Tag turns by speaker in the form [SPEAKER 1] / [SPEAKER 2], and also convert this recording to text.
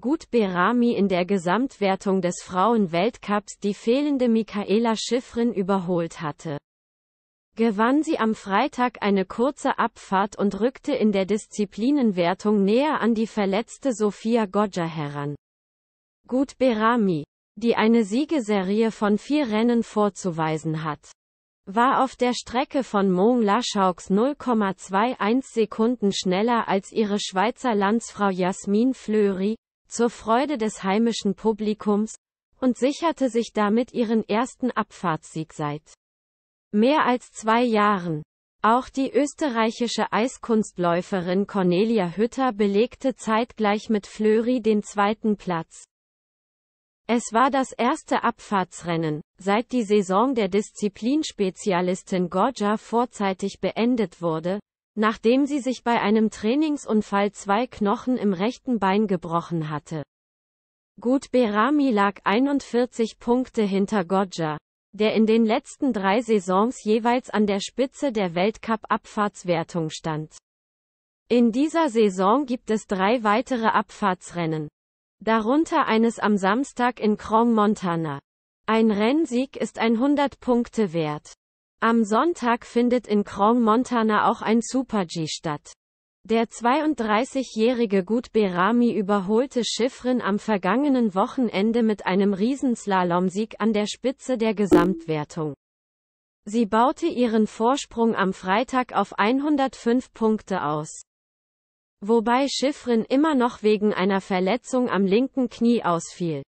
[SPEAKER 1] gut Berami in der Gesamtwertung des Frauenweltcups die fehlende Michaela Schiffrin überholt hatte. Gewann sie am Freitag eine kurze Abfahrt und rückte in der Disziplinenwertung näher an die verletzte Sophia Goggia heran. Gut Berami, die eine Siegeserie von vier Rennen vorzuweisen hat war auf der Strecke von Mong Laschauks 0,21 Sekunden schneller als ihre Schweizer Landsfrau Jasmin Fleury, zur Freude des heimischen Publikums, und sicherte sich damit ihren ersten Abfahrtssieg seit mehr als zwei Jahren. Auch die österreichische Eiskunstläuferin Cornelia Hütter belegte zeitgleich mit Fleury den zweiten Platz. Es war das erste Abfahrtsrennen, seit die Saison der Disziplinspezialistin Gorgia vorzeitig beendet wurde, nachdem sie sich bei einem Trainingsunfall zwei Knochen im rechten Bein gebrochen hatte. Gut Berami lag 41 Punkte hinter Godja, der in den letzten drei Saisons jeweils an der Spitze der Weltcup-Abfahrtswertung stand. In dieser Saison gibt es drei weitere Abfahrtsrennen. Darunter eines am Samstag in Crong Montana. Ein Rennsieg ist 100 Punkte wert. Am Sonntag findet in Grand Montana auch ein Super-G statt. Der 32-jährige Gut Berami überholte Schiffrin am vergangenen Wochenende mit einem Riesenslalomsieg an der Spitze der Gesamtwertung. Sie baute ihren Vorsprung am Freitag auf 105 Punkte aus. Wobei Schiffrin immer noch wegen einer Verletzung am linken Knie ausfiel.